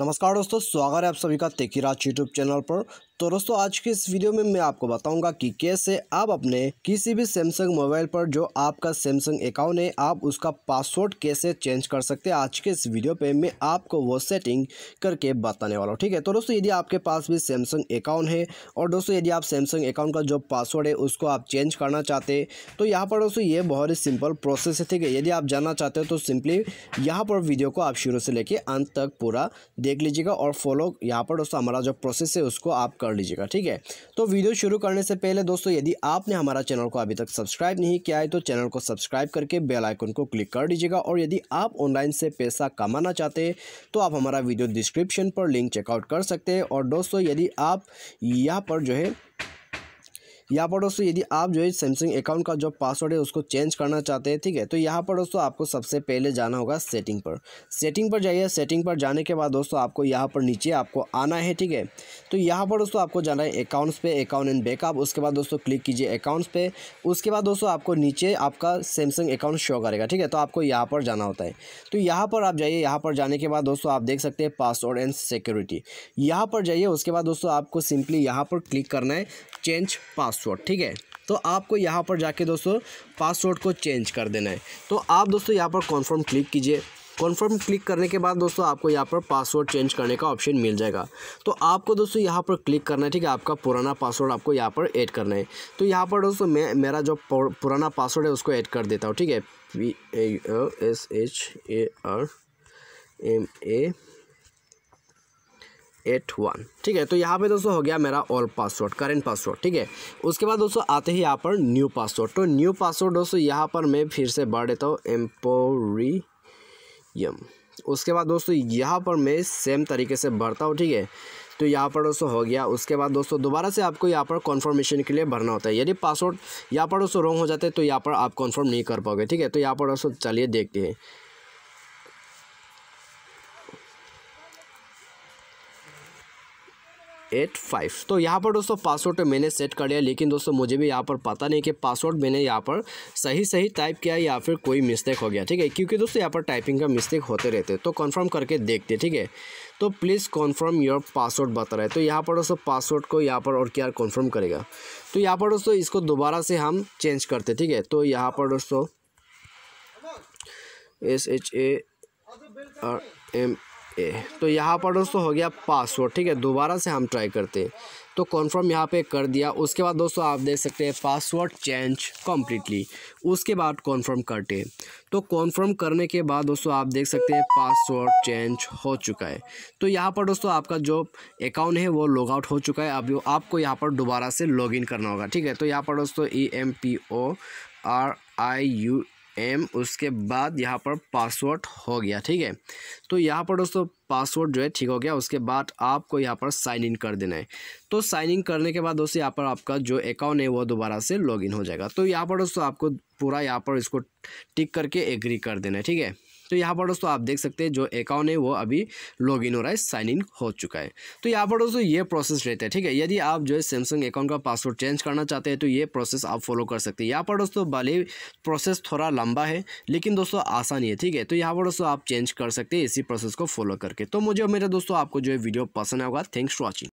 नमस्कार दोस्तों स्वागत है आप सभी का तेकीराज यूट्यूब चैनल पर तो दोस्तों आज के इस वीडियो में मैं आपको बताऊंगा कि कैसे आप अपने किसी भी सैमसंग मोबाइल पर जो आपका सैमसंग अकाउंट है आप उसका पासवर्ड कैसे चेंज कर सकते हैं आज के इस वीडियो पे मैं आपको वो सेटिंग करके बताने वाला हूँ ठीक है तो दोस्तों यदि आपके पास भी सैमसंग अकाउंट है और दोस्तों यदि आप सैमसंग अकाउंट का जो पासवर्ड है उसको आप चेंज करना चाहते तो यहाँ पर दोस्तों ये बहुत ही सिंपल प्रोसेस है ठीक है यदि आप जानना चाहते हो तो सिंपली यहाँ पर वीडियो को आप शुरू से लेकर अंत तक पूरा देख लीजिएगा और फॉलो यहाँ पर दोस्तों हमारा जो प्रोसेस है उसको आप कर लीजिएगा ठीक है तो वीडियो शुरू करने से पहले दोस्तों यदि आपने हमारा चैनल को अभी तक सब्सक्राइब नहीं किया है तो चैनल को सब्सक्राइब करके बेल आइकन को क्लिक कर लीजिएगा और यदि आप ऑनलाइन से पैसा कमाना चाहते हैं तो आप हमारा वीडियो डिस्क्रिप्शन पर लिंक चेकआउट कर सकते हैं और दोस्तों यदि आप यहाँ पर जो है यहाँ पर दोस्तों यदि आप जो है सैमसंग अकाउंट का जो पासवर्ड है उसको चेंज करना चाहते हैं ठीक है तो यहाँ पर दोस्तों आपको सबसे पहले जाना होगा सेटिंग पर सेटिंग पर जाइए सेटिंग पर जाने के बाद दोस्तों आपको यहाँ पर नीचे आपको आना है ठीक है तो यहाँ पर दोस्तों आपको जाना है अकाउंट्स पे अकाउंट एंड बैकअप उसके बाद दोस्तों क्लिक कीजिए अकाउंट्स पे उसके बाद दोस्तों आपको नीचे आपका सैमसंग अकाउंट शो करेगा ठीक है तो आपको यहाँ पर जाना होता है तो यहाँ पर आप जाइए यहाँ पर जाने के बाद दोस्तों आप देख सकते हैं पासवर्ड एंड सिक्योरिटी यहाँ पर जाइए उसके बाद दोस्तों आपको सिंपली यहाँ पर क्लिक करना है चेंज पास पासवर्ड ठीक है तो आपको यहाँ पर जाके दोस्तों पासवर्ड को चेंज कर देना है तो आप दोस्तों यहाँ पर कॉन्फर्म क्लिक कीजिए कॉन्फर्म क्लिक करने के बाद दोस्तों आपको यहाँ पर पासवर्ड चेंज करने का ऑप्शन मिल जाएगा तो आपको दोस्तों यहाँ पर क्लिक करना है ठीक है आपका पुराना पासवर्ड आपको यहाँ पर ऐड करना है तो यहाँ पर दोस्तों मैं मेरा जो पुराना पासवर्ड है उसको ऐड कर देता हूँ ठीक है P S H A R M A eight one ठीक है तो यहाँ पे दोस्तों हो गया मेरा ओल्ड पासवर्ड करेंट पासवर्ड ठीक है उसके बाद दोस्तों आते ही यहाँ पर न्यू पासवर्ड तो न्यू पासवर्ड दोस्तों यहाँ पर मैं फिर से बढ़ देता हूँ एम्पोरियम उसके बाद दोस्तों यहाँ पर मैं सेम तरीके से भरता हूँ ठीक है तो यहाँ पर दोस्तों हो गया उसके बाद दोस्तों दोबारा से आपको यहाँ पर कॉन्फर्मेशन के लिए भरना होता है यदि पासवर्ड यहाँ पर दोस्तों रॉन्ग हो जाते हैं तो यहाँ पर आप कॉन्फर्म नहीं कर पाओगे ठीक है तो यहाँ पर दोस्तों चलिए देखते हैं एट फाइव तो यहाँ पर दोस्तों पासवर्ड तो मैंने सेट कर लिया लेकिन दोस्तों मुझे भी यहाँ पर पता नहीं कि पासवर्ड मैंने यहाँ पर सही सही टाइप किया या फिर कोई मिस्टेक हो गया ठीक है क्योंकि दोस्तों यहाँ पर टाइपिंग का मिस्टेक होते रहते हैं तो कन्फर्म करके देखते ठीक है तो प्लीज़ कन्फर्म योर पासवर्ड बता रहा है तो यहाँ पर दोस्तों पासवर्ड को यहाँ पर और क्या कन्फर्म करेगा तो यहाँ पर दोस्तों इसको दोबारा से हम चेंज करते ठीक है तो यहाँ पर दोस्तों S H A M A तो यहाँ पर दोस्तों हो गया पासवर्ड ठीक है दोबारा से हम ट्राई करते हैं तो कॉन्फर्म यहाँ पे कर दिया उसके बाद दोस्तों आप देख सकते हैं पासवर्ड चेंज कम्प्लीटली उसके बाद कॉन्फर्म करते हैं तो कॉन्फर्म करने के बाद दोस्तों आप देख सकते हैं पासवर्ड चेंज हो चुका है तो यहाँ पर दोस्तों आपका जो अकाउंट है वो लॉग आउट हो चुका है अब आपको यहाँ पर दोबारा से लॉग करना होगा ठीक है तो यहाँ पर दोस्तों E M P O R I U M उसके बाद यहाँ पर पासवर्ड हो गया ठीक है तो यहाँ पर दोस्तों पासवर्ड जो है ठीक हो गया उसके बाद आपको यहाँ पर साइन इन कर देना है तो साइन इन करने के बाद दोस्तों यहाँ पर आपका जो अकाउंट है वो दोबारा से लॉगिन हो जाएगा तो यहाँ पर दोस्तों आपको पूरा यहाँ पर इसको टिक करके एग्री कर देना है ठीक है तो यहाँ पर दोस्तों आप देख सकते हैं जो अकाउंट है वो अभी लॉग इन हो रहा है साइन इन हो चुका है तो यहाँ पर दोस्तों ये प्रोसेस रहता है ठीक है यदि आप जो है सैमसंग अकाउंट का पासवर्ड चेंज करना चाहते हैं तो ये प्रोसेस आप फॉलो कर सकते हैं यहाँ पर दोस्तों भले प्रोसेस थोड़ा लंबा है लेकिन दोस्तों आसानी है ठीक है तो यहाँ पर दोस्तों आप चेंज कर सकते हैं इसी प्रोसेस को फॉलो करके तो मुझे मेरे दोस्तों आपको जो है वीडियो पसंद आएगा थैंक्स फॉर वॉचिंग